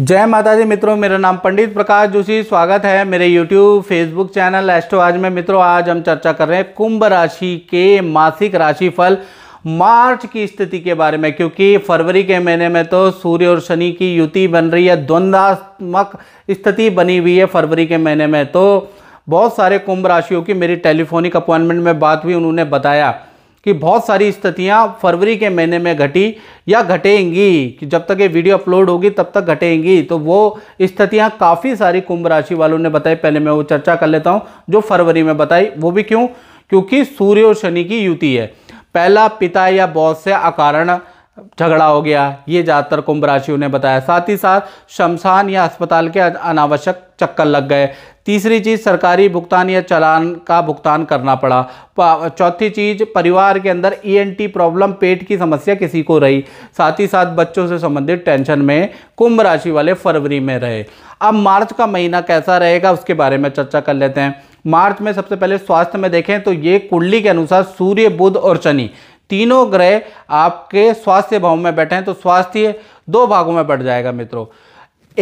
जय माता जी मित्रों मेरा नाम पंडित प्रकाश जोशी स्वागत है मेरे YouTube Facebook चैनल एस्ट्रो आज में मित्रों आज हम चर्चा कर रहे हैं कुंभ राशि के मासिक राशिफल मार्च की स्थिति के बारे में क्योंकि फरवरी के महीने में तो सूर्य और शनि की युति बन रही है द्वंद्वात्मक स्थिति बनी हुई है फरवरी के महीने में तो बहुत सारे कुंभ राशियों की मेरी टेलीफोनिक अपॉइंटमेंट में बात हुई उन्होंने बताया कि बहुत सारी स्थितियां फरवरी के महीने में घटी या घटेंगी कि जब तक ये वीडियो अपलोड होगी तब तक घटेंगी तो वो स्थितियां काफ़ी सारी कुंभ राशि वालों ने बताई पहले मैं वो चर्चा कर लेता हूं जो फरवरी में बताई वो भी क्यों क्योंकि सूर्य और शनि की युति है पहला पिता या बॉस से अकारण झगड़ा हो गया ये ज़्यादातर कुंभ राशियों ने बताया साथ ही साथ शमशान या अस्पताल के अनावश्यक चक्कर लग गए तीसरी चीज़ सरकारी भुगतान या चलान का भुगतान करना पड़ा चौथी चीज़ परिवार के अंदर ईएनटी e प्रॉब्लम पेट की समस्या किसी को रही साथ ही साथ बच्चों से संबंधित टेंशन में कुंभ राशि वाले फरवरी में रहे अब मार्च का महीना कैसा रहेगा उसके बारे में चर्चा कर लेते हैं मार्च में सबसे पहले स्वास्थ्य में देखें तो ये कुंडली के अनुसार सूर्य बुध और शनि तीनों ग्रह आपके स्वास्थ्य भाव में बैठे हैं तो स्वास्थ्य दो भागों में बढ़ जाएगा मित्रों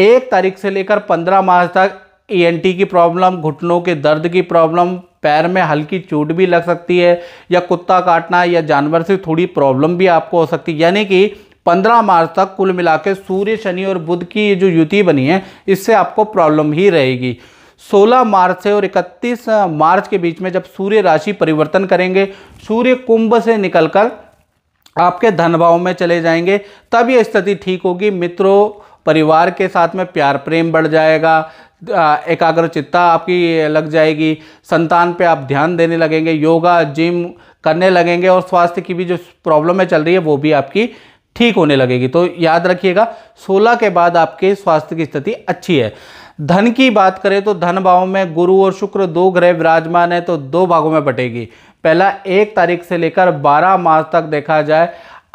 एक तारीख से लेकर पंद्रह मार्च तक ई e की प्रॉब्लम घुटनों के दर्द की प्रॉब्लम पैर में हल्की चोट भी लग सकती है या कुत्ता काटना या जानवर से थोड़ी प्रॉब्लम भी आपको हो सकती है यानी कि 15 मार्च तक कुल मिला सूर्य शनि और बुध की ये जो युति बनी है इससे आपको प्रॉब्लम ही रहेगी 16 मार्च से और 31 मार्च के बीच में जब सूर्य राशि परिवर्तन करेंगे सूर्य कुंभ से निकलकर आपके धन भाव में चले जाएंगे तब ये स्थिति ठीक होगी मित्रों परिवार के साथ में प्यार प्रेम बढ़ जाएगा एकाग्रचित्ता आपकी लग जाएगी संतान पे आप ध्यान देने लगेंगे योगा जिम करने लगेंगे और स्वास्थ्य की भी जो प्रॉब्लमें चल रही है वो भी आपकी ठीक होने लगेगी तो याद रखिएगा 16 के बाद आपके स्वास्थ्य की स्थिति अच्छी है धन की बात करें तो धन भाव में गुरु और शुक्र दो ग्रह विराजमान है तो दो भागों में बटेगी पहला एक तारीख से लेकर 12 मार्च तक देखा जाए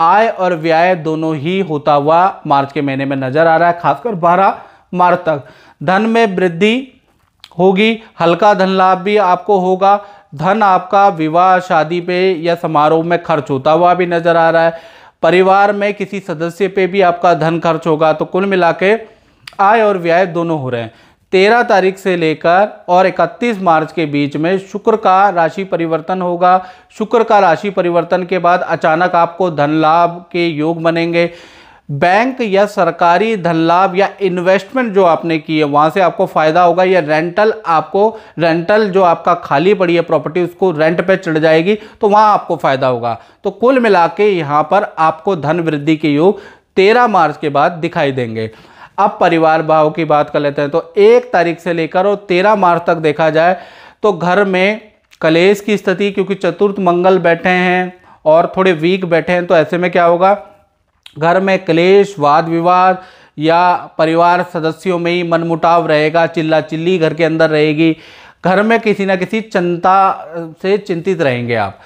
आय और व्यय दोनों ही होता हुआ मार्च के महीने में नजर आ रहा है खासकर 12 मार्च तक धन में वृद्धि होगी हल्का धन लाभ भी आपको होगा धन आपका विवाह शादी पे या समारोह में खर्च होता हुआ भी नजर आ रहा है परिवार में किसी सदस्य पे भी आपका धन खर्च होगा तो कुल मिला के आय और व्यय दोनों हो रहे हैं तेरह तारीख से लेकर और इकतीस मार्च के बीच में शुक्र का राशि परिवर्तन होगा शुक्र का राशि परिवर्तन के बाद अचानक आपको धन लाभ के योग बनेंगे बैंक या सरकारी धन लाभ या इन्वेस्टमेंट जो आपने की है वहाँ से आपको फ़ायदा होगा या रेंटल आपको रेंटल जो आपका खाली पड़ी है प्रॉपर्टी उसको रेंट पे चढ़ जाएगी तो वहाँ आपको फ़ायदा होगा तो कुल मिला के यहाँ पर आपको धन वृद्धि के योग तेरह मार्च के बाद दिखाई देंगे अब परिवार भाव की बात कर लेते हैं तो एक तारीख से लेकर और तेरह मार्च तक देखा जाए तो घर में कलेश की स्थिति क्योंकि चतुर्थ मंगल बैठे हैं और थोड़े वीक बैठे हैं तो ऐसे में क्या होगा घर में क्लेश वाद विवाद या परिवार सदस्यों में ही मनमुटाव रहेगा चिल्ला चिल्ली घर के अंदर रहेगी घर में किसी ना किसी चिंता से चिंतित रहेंगे आप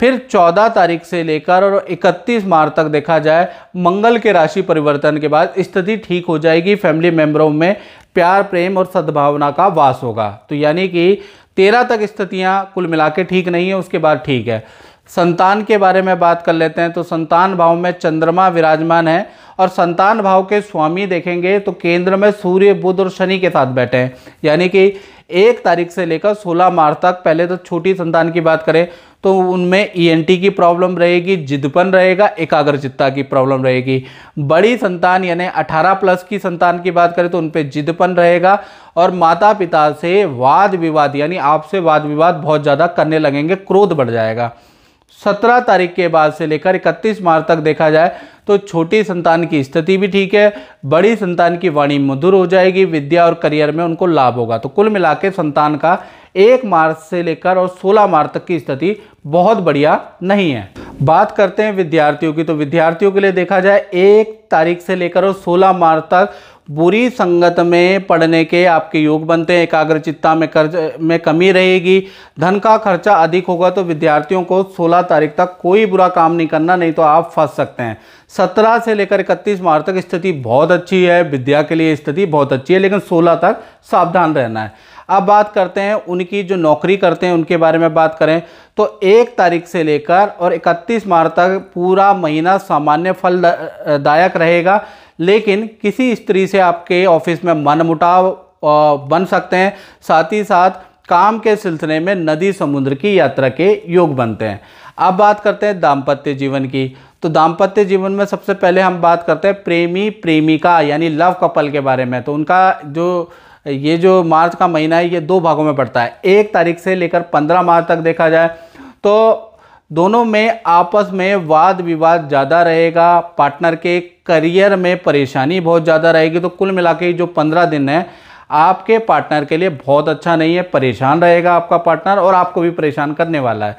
फिर 14 तारीख से लेकर और 31 मार्च तक देखा जाए मंगल के राशि परिवर्तन के बाद स्थिति ठीक हो जाएगी फैमिली मेम्बरों में प्यार प्रेम और सद्भावना का वास होगा तो यानी कि 13 तक स्थितियां कुल मिला के ठीक नहीं है उसके बाद ठीक है संतान के बारे में बात कर लेते हैं तो संतान भाव में चंद्रमा विराजमान है और संतान भाव के स्वामी देखेंगे तो केंद्र में सूर्य बुध और शनि के साथ बैठे हैं यानी कि एक तारीख से लेकर 16 मार्च तक पहले तो छोटी संतान की बात करें तो उनमें ईएनटी e की प्रॉब्लम रहेगी जिदपन रहेगा एकाग्रचित्ता की प्रॉब्लम रहेगी बड़ी संतान यानी 18 प्लस की संतान की बात करें तो उन पर जिदपन रहेगा और माता पिता से वाद विवाद यानी आपसे वाद विवाद बहुत ज़्यादा करने लगेंगे क्रोध बढ़ जाएगा सत्रह तारीख के बाद से लेकर इकतीस मार्च तक देखा जाए तो छोटी संतान की स्थिति भी ठीक है बड़ी संतान की वाणी मधुर हो जाएगी विद्या और करियर में उनको लाभ होगा तो कुल मिला संतान का एक मार्च से लेकर और 16 मार्च तक की स्थिति बहुत बढ़िया नहीं है बात करते हैं विद्यार्थियों की तो विद्यार्थियों के लिए देखा जाए एक तारीख से लेकर और 16 मार्च तक बुरी संगत में पढ़ने के आपके योग बनते हैं एकाग्रचित्ता में कर्ज में कमी रहेगी धन का खर्चा अधिक होगा तो विद्यार्थियों को 16 तारीख तक कोई बुरा काम नहीं करना नहीं तो आप फंस सकते हैं 17 से लेकर 31 मार्च तक स्थिति बहुत अच्छी है विद्या के लिए स्थिति बहुत अच्छी है लेकिन 16 तक सावधान रहना है अब बात करते हैं उनकी जो नौकरी करते हैं उनके बारे में बात करें तो एक तारीख से लेकर और इकतीस मार्च तक पूरा महीना सामान्य फलदायक रहेगा लेकिन किसी स्त्री से आपके ऑफिस में मनमुटाव बन सकते हैं साथ ही साथ काम के सिलसिले में नदी समुद्र की यात्रा के योग बनते हैं अब बात करते हैं दाम्पत्य जीवन की तो दाम्पत्य जीवन में सबसे पहले हम बात करते हैं प्रेमी प्रेमिका यानी लव कपल के बारे में तो उनका जो ये जो मार्च का महीना है ये दो भागों में पड़ता है एक तारीख से लेकर पंद्रह मार्च तक देखा जाए तो दोनों में आपस में वाद विवाद ज़्यादा रहेगा पार्टनर के करियर में परेशानी बहुत ज़्यादा रहेगी तो कुल मिला जो पंद्रह दिन है आपके पार्टनर के लिए बहुत अच्छा नहीं है परेशान रहेगा आपका पार्टनर और आपको भी परेशान करने वाला है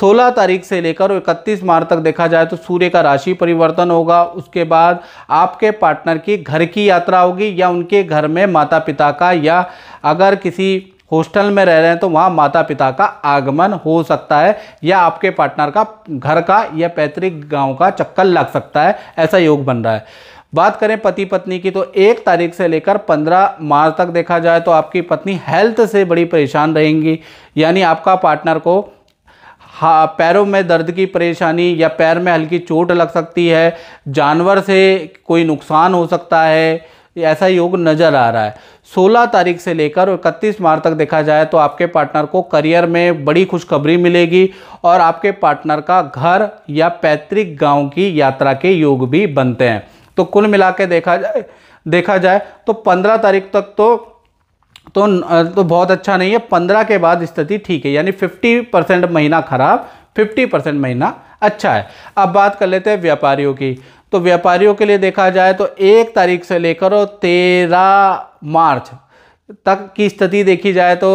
16 तारीख से लेकर 31 मार्च तक देखा जाए तो सूर्य का राशि परिवर्तन होगा उसके बाद आपके पार्टनर की घर की यात्रा होगी या उनके घर में माता पिता का या अगर किसी हॉस्टल में रह रहे हैं तो वहाँ माता पिता का आगमन हो सकता है या आपके पार्टनर का घर का या पैतृक गांव का चक्कर लग सकता है ऐसा योग बन रहा है बात करें पति पत्नी की तो एक तारीख से लेकर पंद्रह मार्च तक देखा जाए तो आपकी पत्नी हेल्थ से बड़ी परेशान रहेंगी यानी आपका पार्टनर को हाँ पैरों में दर्द की परेशानी या पैर में हल्की चोट लग सकती है जानवर से कोई नुकसान हो सकता है ऐसा योग नज़र आ रहा है 16 तारीख से लेकर इकतीस मार्च तक देखा जाए तो आपके पार्टनर को करियर में बड़ी खुशखबरी मिलेगी और आपके पार्टनर का घर या पैतृक गांव की यात्रा के योग भी बनते हैं तो कुल मिला के देखा जाए देखा जाए तो पंद्रह तारीख तक तो तो तो बहुत अच्छा नहीं है पंद्रह के बाद स्थिति ठीक है यानी फिफ्टी परसेंट महीना खराब फिफ्टी परसेंट महीना अच्छा है अब बात कर लेते हैं व्यापारियों की तो व्यापारियों के लिए देखा जाए तो एक तारीख से लेकर तेरह मार्च तक की स्थिति देखी जाए तो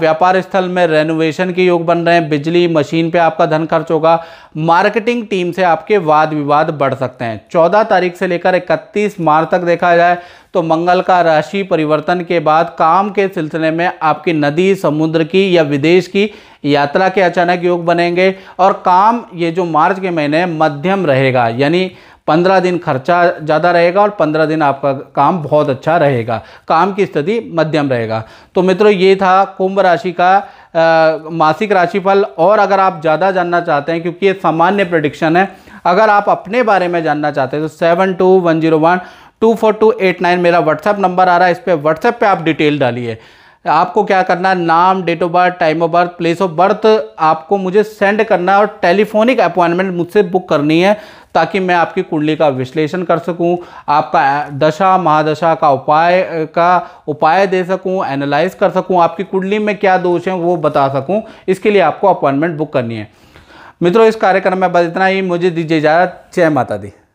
व्यापार स्थल में रेनोवेशन के योग बन रहे हैं बिजली मशीन पे आपका धन खर्च होगा मार्केटिंग टीम से आपके वाद विवाद बढ़ सकते हैं चौदह तारीख से लेकर इकतीस मार्च तक देखा जाए तो मंगल का राशि परिवर्तन के बाद काम के सिलसिले में आपकी नदी समुद्र की या विदेश की यात्रा के अचानक योग बनेंगे और काम ये जो मार्च के महीने मध्यम रहेगा यानी पंद्रह दिन खर्चा ज़्यादा रहेगा और पंद्रह दिन आपका काम बहुत अच्छा रहेगा काम की स्थिति मध्यम रहेगा तो मित्रों ये था कुंभ राशि का आ, मासिक राशिफल और अगर आप ज़्यादा जानना चाहते हैं क्योंकि ये सामान्य प्रडिक्शन है अगर आप अपने बारे में जानना चाहते हैं तो seven two one zero one two four two eight nine मेरा व्हाट्सएप नंबर आ रहा है इस पर व्हाट्सएप पर आप डिटेल डालिए आपको क्या करना है नाम date of birth time of birth place of birth आपको मुझे सेंड करना है और टेलीफोनिक अपॉइंटमेंट मुझसे बुक करनी है ताकि मैं आपकी कुंडली का विश्लेषण कर सकूं, आपका दशा महादशा का उपाय का उपाय दे सकूं, एनालाइज कर सकूं, आपकी कुंडली में क्या दोष हैं वो बता सकूं, इसके लिए आपको अपॉइंटमेंट बुक करनी है मित्रों इस कार्यक्रम में बस इतना ही मुझे दीजिए इजाज़त जय माता दी